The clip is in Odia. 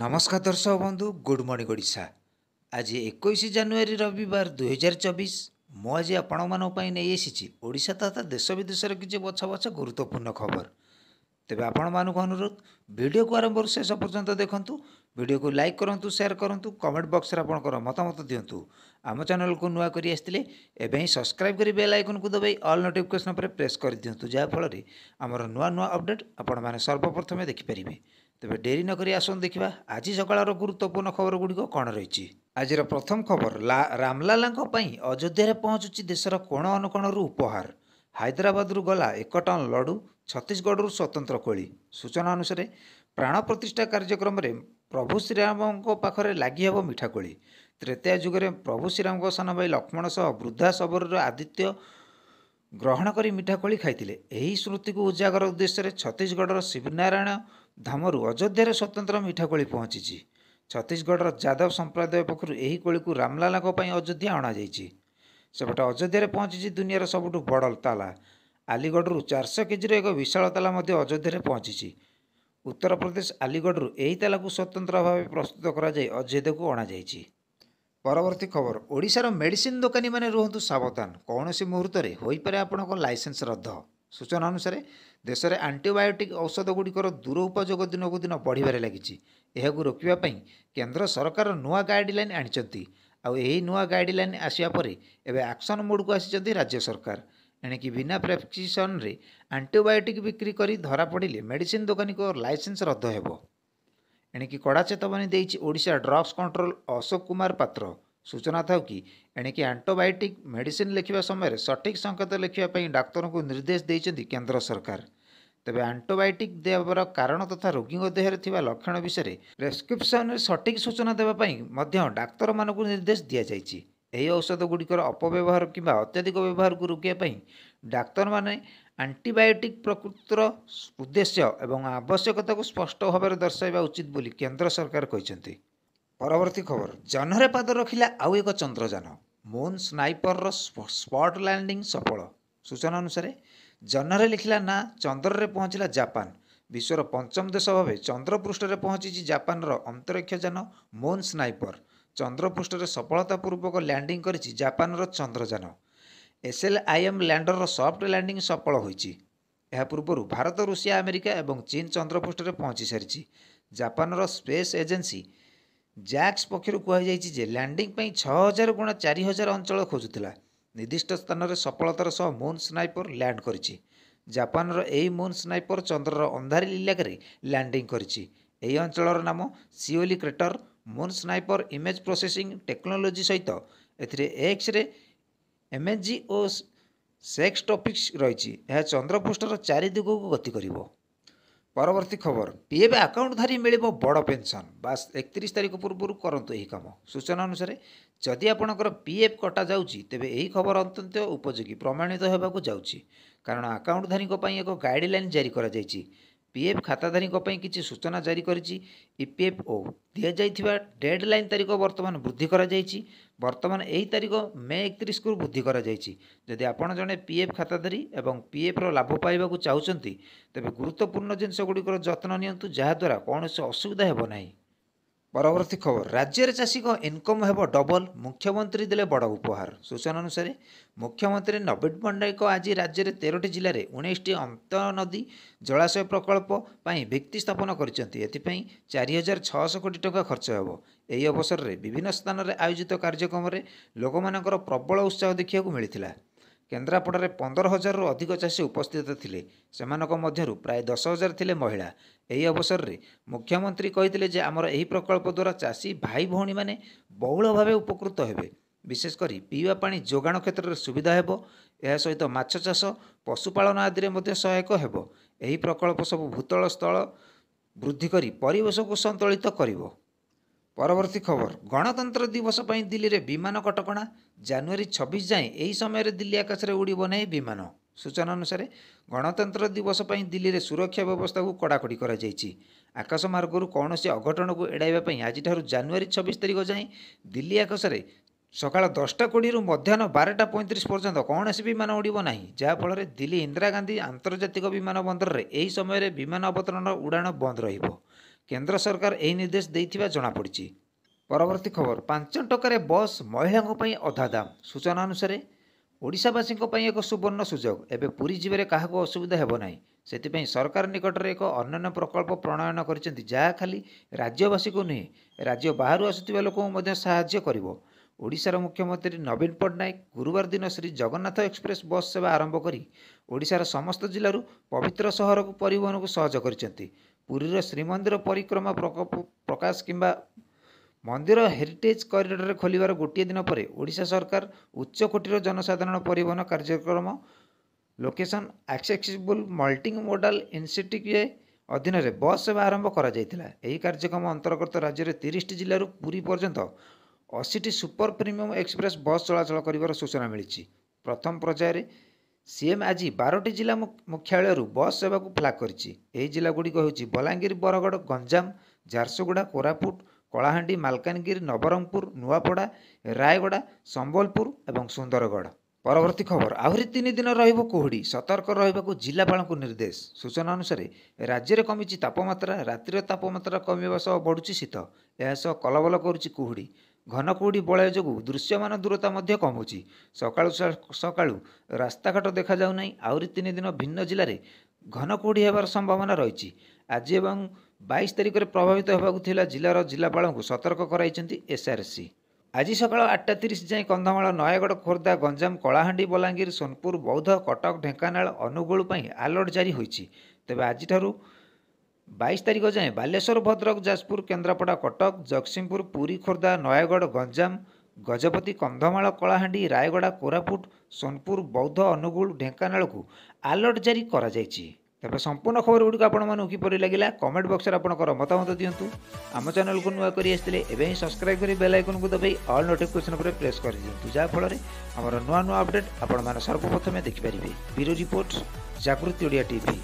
ନମସ୍କାର ଦର୍ଶକ ବନ୍ଧୁ ଗୁଡ଼ ମର୍ଣ୍ଣିଂ ଓଡ଼ିଶା ଆଜି ଏକୋଇଶ ଜାନୁଆରୀ ରବିବାର ଦୁଇହଜାର ଚବିଶ ମୁଁ ଆଜି ଆପଣମାନଙ୍କ ପାଇଁ ନେଇ ଆସିଛି ଓଡ଼ିଶା ତଥା ଦେଶ ବିଦେଶର କିଛି ବଛ ବଛ ଗୁରୁତ୍ୱପୂର୍ଣ୍ଣ ଖବର ତେବେ ଆପଣମାନଙ୍କୁ ଅନୁରୋଧ ଭିଡ଼ିଓକୁ ଆରମ୍ଭରୁ ଶେଷ ପର୍ଯ୍ୟନ୍ତ ଦେଖନ୍ତୁ ଭିଡ଼ିଓକୁ ଲାଇକ୍ କରନ୍ତୁ ସେୟାର କରନ୍ତୁ କମେଣ୍ଟ ବକ୍ସରେ ଆପଣଙ୍କର ମତାମତ ଦିଅନ୍ତୁ ଆମ ଚ୍ୟାନେଲକୁ ନୂଆ କରି ଆସିଥିଲେ ଏବେ ହିଁ ସବସ୍କ୍ରାଇବ୍ କରି ବେଲ୍ ଆଇକନ୍କୁ ଦେବାଇ ଅଲ୍ ନୋଟିଫିକେସନ୍ ଉପରେ ପ୍ରେସ୍ କରିଦିଅନ୍ତୁ ଯାହାଫଳରେ ଆମର ନୂଆ ନୂଆ ଅପଡ଼େଟ୍ ଆପଣମାନେ ସର୍ବପ୍ରଥମେ ଦେଖିପାରିବେ ତେବେ ଡେରି ନ କରି ଆସନ୍ତୁ ଦେଖିବା ଆଜି ସକାଳର ଗୁରୁତ୍ୱପୂର୍ଣ୍ଣ ଖବର ଗୁଡ଼ିକ କ'ଣ ରହିଛି ଆଜିର ପ୍ରଥମ ଖବର ରାମଲାଲାଙ୍କ ପାଇଁ ଅଯୋଧ୍ୟାରେ ପହଞ୍ଚୁଛି ଦେଶର କୋଣ ଅନୁକୋଣରୁ ଉପହାର ହାଇଦ୍ରାବାଦରୁ ଗଲା ଏକ ଟନ୍ ଲଡ଼ୁ ଛତିଶଗଡ଼ରୁ ସ୍ୱତନ୍ତ୍ର କୋଳି ସୂଚନା ଅନୁସାରେ ପ୍ରାଣ ପ୍ରତିଷ୍ଠା କାର୍ଯ୍ୟକ୍ରମରେ ପ୍ରଭୁ ଶ୍ରୀରାମଙ୍କ ପାଖରେ ଲାଗିହେବ ମିଠା କୋଳି ତ୍ରେତୟା ଯୁଗରେ ପ୍ରଭୁ ଶ୍ରୀରାମଙ୍କ ସ୍ନାନ ଭାଇ ଲକ୍ଷ୍ମଣ ସହ ବୃଦ୍ଧା ଶବରର ଆଦିତ୍ୟ ଗ୍ରହଣ କରି ମିଠା କୋଳି ଖାଇଥିଲେ ଏହି ସ୍ମୃତିକୁ ଉଜାଗର ଉଦ୍ଦେଶ୍ୟରେ ଛତିଶଗଡ଼ର ଶିବନାରାୟଣ ଧାମରୁ ଅଯୋଧ୍ୟାରେ ସ୍ୱତନ୍ତ୍ର ମିଠା କୋଳି ପହଞ୍ଚିଛି ଛତିଶଗଡ଼ର ଯାଦବ ସମ୍ପ୍ରଦାୟ ପକ୍ଷରୁ ଏହି କୋଳିକୁ ରାମଲାଲାଙ୍କ ପାଇଁ ଅଯୋଧ୍ୟା ଅଣାଯାଇଛି ସେପଟେ ଅଯୋଧ୍ୟାରେ ପହଞ୍ଚିଛି ଦୁନିଆର ସବୁଠୁ ବଡ଼ ତାଲା ଆଲିଗଡ଼ରୁ ଚାରିଶହ କେଜିର ଏକ ବିଶାଳ ତାଲା ମଧ୍ୟ ଅଯୋଧ୍ୟାରେ ପହଞ୍ଚିଛି ଉତ୍ତରପ୍ରଦେଶ ଆଲିଗଡ଼ରୁ ଏହି ତାଲାକୁ ସ୍ୱତନ୍ତ୍ର ଭାବେ ପ୍ରସ୍ତୁତ କରାଯାଇ ଅଯୋଧ୍ୟାକୁ ଅଣାଯାଇଛି ପରବର୍ତ୍ତୀ ଖବର ଓଡ଼ିଶାର ମେଡିସିନ୍ ଦୋକାନୀମାନେ ରୁହନ୍ତୁ ସାବଧାନ କୌଣସି ମୁହୂର୍ତ୍ତରେ ହୋଇପାରେ ଆପଣଙ୍କ ଲାଇସେନ୍ସ ରଦ୍ଦ ସୂଚନା ଅନୁସାରେ ଦେଶରେ ଆଣ୍ଟିବାୟୋଟିକ୍ ଔଷଧଗୁଡ଼ିକର ଦୂରଉପଯୋଗ ଦିନକୁ ଦିନ ବଢ଼ିବାରେ ଲାଗିଛି ଏହାକୁ ରୋକିବା ପାଇଁ କେନ୍ଦ୍ର ସରକାର ନୂଆ ଗାଇଡ଼ଲାଇନ୍ ଆଣିଛନ୍ତି ଆଉ ଏହି ନୂଆ ଗାଇଡ଼ଲାଇନ୍ ଆସିବା ପରେ ଏବେ ଆକ୍ସନ୍ ମୋଡ଼କୁ ଆସିଛନ୍ତି ରାଜ୍ୟ ସରକାର ଏଣିକି ବିନା ପ୍ରେସ୍କ୍ରିପ୍ସନ୍ରେ ଆଣ୍ଟିବାୟୋଟିକ୍ ବିକ୍ରି କରି ଧରାପଡ଼ିଲେ ମେଡ଼ିସିନ୍ ଦୋକାନୀଙ୍କ ଲାଇସେନ୍ସ ରଦ୍ଦ ହେବ ଏଣିକି କଡ଼ା ଚେତବନୀ ଦେଇଛି ଓଡ଼ିଶା ଡ୍ରଗ୍ସ କଣ୍ଟ୍ରୋଲ୍ ଅଶୋକ କୁମାର ପାତ୍ର ସୂଚନା ଥାଉ କି ଏଣିକି ଆଣ୍ଟିବାୟୋଟିକ୍ ମେଡିସିନ୍ ଲେଖିବା ସମୟରେ ସଠିକ୍ ସଙ୍କେତ ଲେଖିବା ପାଇଁ ଡାକ୍ତରଙ୍କୁ ନିର୍ଦ୍ଦେଶ ଦେଇଛନ୍ତି କେନ୍ଦ୍ର ସରକାର ତେବେ ଆଣ୍ଟିବାୟୋଟିକ୍ ଦେବାର କାରଣ ତଥା ରୋଗୀଙ୍କ ଦେହରେ ଥିବା ଲକ୍ଷଣ ବିଷୟରେ ପ୍ରେସ୍କ୍ରିପ୍ସନରେ ସଠିକ୍ ସୂଚନା ଦେବା ପାଇଁ ମଧ୍ୟ ଡାକ୍ତରମାନଙ୍କୁ ନିର୍ଦ୍ଦେଶ ଦିଆଯାଇଛି ଏହି ଔଷଧଗୁଡ଼ିକର ଅପବ୍ୟବହାର କିମ୍ବା ଅତ୍ୟଧିକ ବ୍ୟବହାରକୁ ରୋକିବା ପାଇଁ ଡାକ୍ତରମାନେ ଆଣ୍ଟିବାୟୋଟିକ୍ ପ୍ରକୃତିର ଉଦ୍ଦେଶ୍ୟ ଏବଂ ଆବଶ୍ୟକତାକୁ ସ୍ପଷ୍ଟ ଭାବରେ ଦର୍ଶାଇବା ଉଚିତ ବୋଲି କେନ୍ଦ୍ର ସରକାର କହିଛନ୍ତି ପରବର୍ତ୍ତୀ ଖବର ଜହ୍ନରେ ପାଦ ରଖିଲା ଆଉ ଏକ ଚନ୍ଦ୍ରଯାନ ମୁନ୍ ସ୍ନାଇପରର ସ୍ପଟ୍ ଲ୍ୟାଣ୍ଡିଂ ସଫଳ ସୂଚନା ଅନୁସାରେ ଜହ୍ନରେ ଲେଖିଲା ନାଁ ଚନ୍ଦ୍ରରେ ପହଞ୍ଚିଲା ଜାପାନ ବିଶ୍ୱର ପଞ୍ଚମ ଦେଶ ଭାବେ ଚନ୍ଦ୍ରପୃଷ୍ଠରେ ପହଞ୍ଚିଛି ଜାପାନର ଅନ୍ତରିକ୍ଷ ଯାନ ମୁନ୍ ସ୍ନାଇପର ଚନ୍ଦ୍ରପୃଷ୍ଠରେ ପୂର୍ବକ ଲ୍ୟାଣ୍ଡିଂ କରିଛି ଜାପାନର ଚନ୍ଦ୍ରଯାନ ଏସ୍ଏଲ୍ଆଇଏମ୍ ଲ୍ୟାଣ୍ଡରର ସଫ୍ଟ ଲ୍ୟାଣ୍ଡିଂ ସଫଳ ହୋଇଛି ଏହା ପୂର୍ବରୁ ଭାରତ ରୁଷିଆ ଆମେରିକା ଏବଂ ଚୀନ୍ ଚନ୍ଦ୍ରପୃଷ୍ଠରେ ପହଞ୍ଚି ସାରିଛି ଜାପାନର ସ୍ପେସ୍ ଏଜେନ୍ସି ଜ୍ୟାକ୍ସ ପକ୍ଷରୁ କୁହାଯାଇଛି ଯେ ଲ୍ୟାଣ୍ଡିଂ ପାଇଁ ଛଅ ହଜାର ଗୁଣା ଚାରି ହଜାର ଅଞ୍ଚଳ ଖୋଜୁଥିଲା ନିର୍ଦ୍ଦିଷ୍ଟ ସ୍ଥାନରେ ସଫଳତାର ସହ ମୁନ୍ ସ୍ନାଇପର୍ ଲ୍ୟାଣ୍ଡ କରିଛି ଜାପାନର ଏହି ମୁନ୍ ସ୍ନାଇପର୍ ଚନ୍ଦ୍ରର ଅନ୍ଧାରି ଇଲାକାରେ ଲ୍ୟାଣ୍ଡିଂ କରିଛି ଏହି ଅଞ୍ଚଳର ନାମ Shioli crater moon sniper image processing technology ସହିତ ଏଥିରେ ଏକ୍ସରେ ଏମ୍ଏନ୍ଜି ଓ ସେକ୍ସ ଟପିକ୍ସ ରହିଛି ଏହା ଚନ୍ଦ୍ରପୃଷ୍ଠର ଚାରି ଦିଗକୁ ଗତି କରିବ ପରବର୍ତ୍ତୀ ଖବର ପିଏଫ୍ ଆକାଉଣ୍ଟଧାରୀ ମିଳିବ ବଡ଼ ପେନ୍ସନ୍ ବାସ୍ ଏକତିରିଶ ତାରିଖ ପୂର୍ବରୁ କରନ୍ତୁ ଏହି କାମ ସୂଚନା ଅନୁସାରେ ଯଦି ଆପଣଙ୍କର ପିଏଫ୍ କଟାଯାଉଛି ତେବେ ଏହି ଖବର ଅତ୍ୟନ୍ତ ଉପଯୋଗୀ ପ୍ରମାଣିତ ହେବାକୁ ଯାଉଛି କାରଣ ଆକାଉଣ୍ଟଧାରୀଙ୍କ ପାଇଁ ଏକ ଗାଇଡ଼ଲାଇନ୍ ଜାରି କରାଯାଇଛି ପିଏଫ୍ ଖାତାଧାରୀଙ୍କ ପାଇଁ କିଛି ସୂଚନା ଜାରି କରିଛି ଓ ଦିଆଯାଇଥିବା ଲାଇନ୍ ତାରିଖ ବର୍ତ୍ତମାନ ବୃଦ୍ଧି କରାଯାଇଛି ବର୍ତ୍ତମାନ ଏହି ତାରିଖ ମେ ଏକତିରିଶକୁ ବୃଦ୍ଧି କରାଯାଇଛି ଯଦି ଆପଣ ଜଣେ ଏଫ୍ ଖାତାଧାରୀ ଏବଂ ପିଏଫ୍ର ଲାଭ ପାଇବାକୁ ଚାହୁଁଛନ୍ତି ତେବେ ଗୁରୁତ୍ୱପୂର୍ଣ୍ଣ ଜିନିଷଗୁଡ଼ିକର ଯତ୍ନ ନିଅନ୍ତୁ ଯାହାଦ୍ୱାରା କୌଣସି ଅସୁବିଧା ହେବ ନାହିଁ पर्वती खबर राज्य चासीको इनकम हो डबल मुख्यमंत्री देले बड उपहार सूचना सूचनानुसार मुख्यमन्त्री नवीन पट्टनायक आज राज्य राज्यले तेह्र जिल्ला उन्नाइस अन्त नदी जलाशय प्रकल्प पनि भित्ति स्थापन गरिन्छ एपी चारि हजार छ कि टा खर्च यो अवसरले विभिन्न स्थान आयोजित कार्यक्रम कार्यक्रमले लोक म प्रबल उत्साह देखा କେନ୍ଦ୍ରାପଡ଼ାରେ ପନ୍ଦର ହଜାରରୁ ଅଧିକ ଚାଷୀ ଉପସ୍ଥିତ ଥିଲେ ସେମାନଙ୍କ ମଧ୍ୟରୁ ପ୍ରାୟ ଦଶ ହଜାର ଥିଲେ ମହିଳା ଏହି ଅବସରରେ ମୁଖ୍ୟମନ୍ତ୍ରୀ କହିଥିଲେ ଯେ ଆମର ଏହି ପ୍ରକଳ୍ପ ଦ୍ୱାରା ଚାଷୀ ଭାଇ ଭଉଣୀମାନେ ବହୁଳ ଭାବେ ଉପକୃତ ହେବେ ବିଶେଷ କରି ପିଇବା ପାଣି ଯୋଗାଣ କ୍ଷେତ୍ରରେ ସୁବିଧା ହେବ ଏହା ସହିତ ମାଛ ଚାଷ ପଶୁପାଳନ ଆଦିରେ ମଧ୍ୟ ସହାୟକ ହେବ ଏହି ପ୍ରକଳ୍ପ ସବୁ ଭୂତଳ ସ୍ଥଳ ବୃଦ୍ଧି କରି ପରିବେଶକୁ ସନ୍ତୁଳିତ କରିବ ପରବର୍ତ୍ତୀ ଖବର ଗଣତନ୍ତ୍ର ଦିବସ ପାଇଁ ଦିଲ୍ଲୀରେ ବିମାନ କଟକଣା ଜାନୁଆରୀ ଛବିଶ ଯାଏଁ ଏହି ସମୟରେ ଦିଲ୍ଲୀ ଆକାଶରେ ଉଡ଼ିବ ନାହିଁ ବିମାନ ସୂଚନା ଅନୁସାରେ ଗଣତନ୍ତ୍ର ଦିବସ ପାଇଁ ଦିଲ୍ଲୀରେ ସୁରକ୍ଷା ବ୍ୟବସ୍ଥାକୁ କଡ଼ାକଡ଼ି କରାଯାଇଛି ଆକାଶମାର୍ଗରୁ କୌଣସି ଅଘଟଣକୁ ଏଡ଼ାଇବା ପାଇଁ ଆଜିଠାରୁ ଜାନୁଆରୀ ଛବିଶ ତାରିଖ ଯାଏଁ ଦିଲ୍ଲୀ ଆକାଶରେ ସକାଳ ଦଶଟା କୋଡ଼ିଏରୁ ମଧ୍ୟାହ୍ନ ବାରଟା ପଇଁତିରିଶ ପର୍ଯ୍ୟନ୍ତ କୌଣସି ବିମାନ ଉଡ଼ିବ ନାହିଁ ଯାହାଫଳରେ ଦିଲ୍ଲୀ ଇନ୍ଦିରା ଗାନ୍ଧୀ ଆନ୍ତର୍ଜାତିକ ବିମାନ ବନ୍ଦରରେ ଏହି ସମୟରେ ବିମାନ ଅବତରଣର ଉଡ଼ାଣ ବନ୍ଦ ରହିବ କେନ୍ଦ୍ର ସରକାର ଏହି ନିର୍ଦ୍ଦେଶ ଦେଇଥିବା ଜଣାପଡ଼ିଛି ପରବର୍ତ୍ତୀ ଖବର ପାଞ୍ଚ ଟଙ୍କାରେ ବସ୍ ମହିଳାଙ୍କ ପାଇଁ ଅଧା ଦାମ ସୂଚନା ଅନୁସାରେ ଓଡ଼ିଶାବାସୀଙ୍କ ପାଇଁ ଏକ ସୁବର୍ଣ୍ଣ ସୁଯୋଗ ଏବେ ପୁରୀ ଯିବାରେ କାହାକୁ ଅସୁବିଧା ହେବ ନାହିଁ ସେଥିପାଇଁ ସରକାର ନିକଟରେ ଏକ ଅନ୍ୟାନ୍ୟ ପ୍ରକଳ୍ପ ପ୍ରଣୟନ କରିଛନ୍ତି ଯାହା ଖାଲି ରାଜ୍ୟବାସୀଙ୍କୁ ନୁହେଁ ରାଜ୍ୟ ବାହାରୁ ଆସୁଥିବା ଲୋକଙ୍କୁ ମଧ୍ୟ ସାହାଯ୍ୟ କରିବ ଓଡ଼ିଶାର ମୁଖ୍ୟମନ୍ତ୍ରୀ ନବୀନ ପଟ୍ଟନାୟକ ଗୁରୁବାର ଦିନ ଶ୍ରୀ ଜଗନ୍ନାଥ ଏକ୍ସପ୍ରେସ୍ ବସ୍ ସେବା ଆରମ୍ଭ କରି ଓଡ଼ିଶାର ସମସ୍ତ ଜିଲ୍ଲାରୁ ପବିତ୍ର ସହରକୁ ପରିବହନକୁ ସହଜ କରିଛନ୍ତି ପୁରୀର ଶ୍ରୀମନ୍ଦିର ପରିକ୍ରମା ପ୍ରକାଶ କିମ୍ବା ମନ୍ଦିର ହେରିଟେଜ୍ କରିଡ଼ରରେ ଖୋଲିବାର ଗୋଟିଏ ଦିନ ପରେ ଓଡ଼ିଶା ସରକାର ଉଚ୍ଚକୋଟୀର ଜନସାଧାରଣ ପରିବହନ କାର୍ଯ୍ୟକ୍ରମ ଲୋକେସନ୍ ଆକ୍ସେସିବୁଲ୍ ମଲ୍ଟି ମୋଡ଼ାଲ୍ ଇନ୍ସିଟିକ୍ୟୁ ଅଧୀନରେ ବସ୍ ସେବା ଆରମ୍ଭ କରାଯାଇଥିଲା ଏହି କାର୍ଯ୍ୟକ୍ରମ ଅନ୍ତର୍ଗତ ରାଜ୍ୟରେ ତିରିଶଟି ଜିଲ୍ଲାରୁ ପୁରୀ ପର୍ଯ୍ୟନ୍ତ ଅଶୀଟି ସୁପର ପ୍ରିମିୟମ୍ ଏକ୍ସପ୍ରେସ୍ ବସ୍ ଚଳାଚଳ କରିବାର ସୂଚନା ମିଳିଛି ପ୍ରଥମ ପର୍ଯ୍ୟାୟରେ ସିଏମ୍ ଆଜି ବାରଟି ଜିଲ୍ଲା ମୁଖ୍ୟାଳୟରୁ ବସ୍ ସେବାକୁ ଫ୍ଲାଗ୍ କରିଛି ଏହି ଜିଲ୍ଲାଗୁଡ଼ିକ ହେଉଛି ବଲାଙ୍ଗୀର ବରଗଡ଼ ଗଞ୍ଜାମ ଝାରସୁଗୁଡ଼ା କୋରାପୁଟ କଳାହାଣ୍ଡି ମାଲକାନଗିରି ନବରଙ୍ଗପୁର ନୂଆପଡ଼ା ରାୟଗଡ଼ା ସମ୍ବଲପୁର ଏବଂ ସୁନ୍ଦରଗଡ଼ ପରବର୍ତ୍ତୀ ଖବର ଆହୁରି ତିନି ଦିନ ରହିବ କୁହୁଡ଼ି ସତର୍କ ରହିବାକୁ ଜିଲ୍ଲାପାଳଙ୍କୁ ନିର୍ଦ୍ଦେଶ ସୂଚନା ଅନୁସାରେ ରାଜ୍ୟରେ କମିଛି ତାପମାତ୍ରା ରାତିର ତାପମାତ୍ରା କମିବା ସହ ବଢ଼ୁଛି ଶୀତ ଏହା ସହ କଲବଲ କରୁଛି କୁହୁଡ଼ି ଘନ କୁହୁଡ଼ି ବଳୟ ଯୋଗୁଁ ଦୃଶ୍ୟମାନ ଦୂରତା ମଧ୍ୟ କମୁଛି ସକାଳୁ ସକାଳୁ ରାସ୍ତାଘାଟ ଦେଖାଯାଉନାହିଁ ଆହୁରି ତିନି ଦିନ ଭିନ୍ନ ଜିଲ୍ଲାରେ ଘନ କୁହୁଡ଼ି ହେବାର ସମ୍ଭାବନା ରହିଛି ଆଜି ଏବଂ ବାଇଶ ତାରିଖରେ ପ୍ରଭାବିତ ହେବାକୁ ଥିବା ଜିଲ୍ଲାର ଜିଲ୍ଲାପାଳଙ୍କୁ ସତର୍କ କରାଇଛନ୍ତି ଏସ୍ଆର୍ସି ଆଜି ସକାଳ ଆଠଟା ତିରିଶ ଯାଏଁ କନ୍ଧମାଳ ନୟାଗଡ଼ ଖୋର୍ଦ୍ଧା ଗଞ୍ଜାମ କଳାହାଣ୍ଡି ବଲାଙ୍ଗୀର ସୋନପୁର ବୌଦ୍ଧ କଟକ ଢେଙ୍କାନାଳ ଅନୁଗୁଳ ପାଇଁ ଆଲର୍ଟ ଜାରି ହୋଇଛି ତେବେ ଆଜିଠାରୁ ବାଇଶ ତାରିଖ ଯାଏଁ ବାଲେଶ୍ୱର ଭଦ୍ରକ ଯାଜପୁର କେନ୍ଦ୍ରାପଡ଼ା କଟକ ଜଗତସିଂହପୁର ପୁରୀ ଖୋର୍ଦ୍ଧା ନୟାଗଡ଼ ଗଞ୍ଜାମ ଗଜପତି କନ୍ଧମାଳ କଳାହାଣ୍ଡି ରାୟଗଡ଼ା କୋରାପୁଟ ସୋନପୁର ବୌଦ୍ଧ ଅନୁଗୁଳ ଢେଙ୍କାନାଳକୁ ଆଲର୍ଟ ଜାରି କରାଯାଇଛି ତେବେ ସମ୍ପୂର୍ଣ୍ଣ ଖବରଗୁଡ଼ିକୁ ଆପଣମାନଙ୍କୁ କିପରି ଲାଗିଲା କମେଣ୍ଟ ବକ୍ସରେ ଆପଣଙ୍କର ମତାମତ ଦିଅନ୍ତୁ ଆମ ଚ୍ୟାନେଲକୁ ନୂଆ କରି ଆସିଥିଲେ ଏବେ ହିଁ ସବସ୍କ୍ରାଇବ୍ କରି ବେଲ୍ ଆଇକନକୁ ଦେବେଇ ଅଲ୍ ନୋଟିଫିକେସନ୍ ଉପରେ ପ୍ରେସ୍ କରିଦିଅନ୍ତୁ ଯାହାଫଳରେ ଆମର ନୂଆ ନୂଆ ଅପଡେଟ୍ ଆପଣମାନେ ସର୍ବପ୍ରଥମେ ଦେଖିପାରିବେ bureau report Jagruti Odia TV